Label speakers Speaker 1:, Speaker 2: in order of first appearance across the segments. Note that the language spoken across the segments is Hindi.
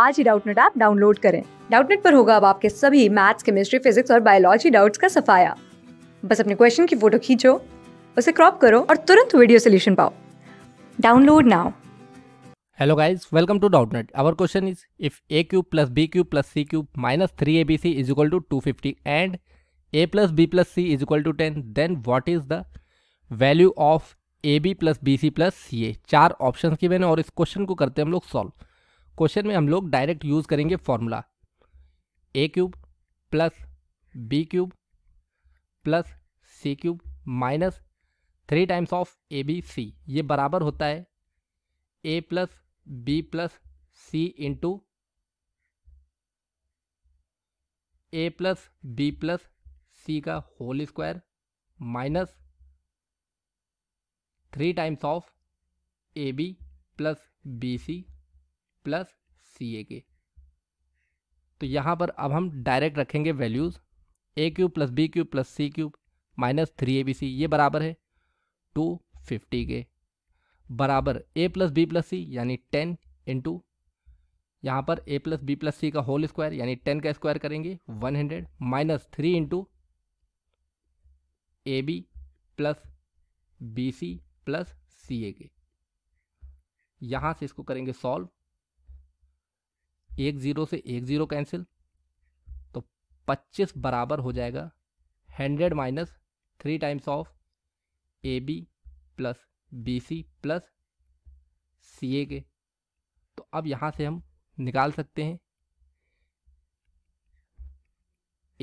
Speaker 1: आज ही डाउटनेट ऐप डाउनलोड करें डाउटनेट पर होगा अब आपके सभी मैथ्स केमिस्ट्री फिजिक्स और बायोलॉजी डाउट्स का सफाया बस अपने क्वेश्चन की फोटो खींचो उसे क्रॉप करो और तुरंत वीडियो सोल्यूशन पाओ download now
Speaker 2: hello guys welcome to Doubtnut our question is if A cube plus B cube plus C cube minus three A B C is equal to two fifty and A plus B plus C is equal to ten then what is the value of A B plus B C plus C A चार ऑप्शन की मैंने और इस क्वेश्चन को करते हैं हम लोग सॉल्व क्वेश्चन में हम लोग डायरेक्ट यूज़ करेंगे formula A cube plus B cube plus C cube minus three times of A B C ये बराबर होता है A plus B plus C into A plus B plus C का whole square minus three times of A B plus B C plus C A के तो यहाँ पर अब हम डायरेक्ट रखेंगे values A cube plus B cube plus C cube minus three A B C ये बराबर है टू फिफ्टी के बराबर A plus B plus C यानी टेन इंटू यहाँ पर A plus B plus C का होल स्क्वायर यानी टेन का स्क्वायर करेंगे one hundred minus three into A B plus B C plus C A के यहाँ से इसको करेंगे सॉल्व एक ज़ीरो से एक ज़ीरो कैंसिल तो पच्चीस बराबर हो जाएगा hundred minus three times of A B plus B C plus C A के तो अब यहाँ से हम निकाल सकते हैं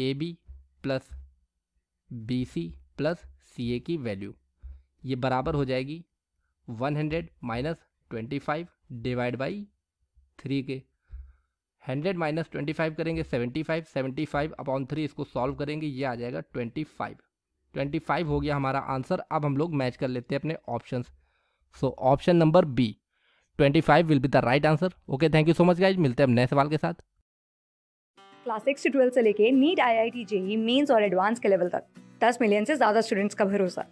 Speaker 2: A B plus B C plus C A की वैल्यू ये बराबर हो जाएगी one hundred minus twenty five divide by three के हंड्रेड माइनस ट्वेंटी फाइव करेंगे seventy five seventy five upon three इसको सॉल्व करेंगे ये आ जाएगा ट्वेंटी फाइव ट्वेंटी फाइव हो गया हमारा आंसर अब हम लोग मैच कर लेते हैं अपने option so option number B twenty five will be the right answer okay thank you so much guys मिलते हैं अब नए सवाल के साथ
Speaker 1: क्लास सिक्स से ट्वेल्थ से लेके NEET I I T JEE mains और एडवांस के लेवल तक दस मिलियन से ज़्यादा स्टूडेंट्स का भरोसा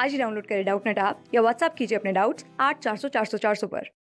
Speaker 1: आज ही डाउनलोड करें डाउट नेट आप या व्हाट्सअप कीजिए अपने डाउट्स आठ चार सौ चार सौ चार सौ पर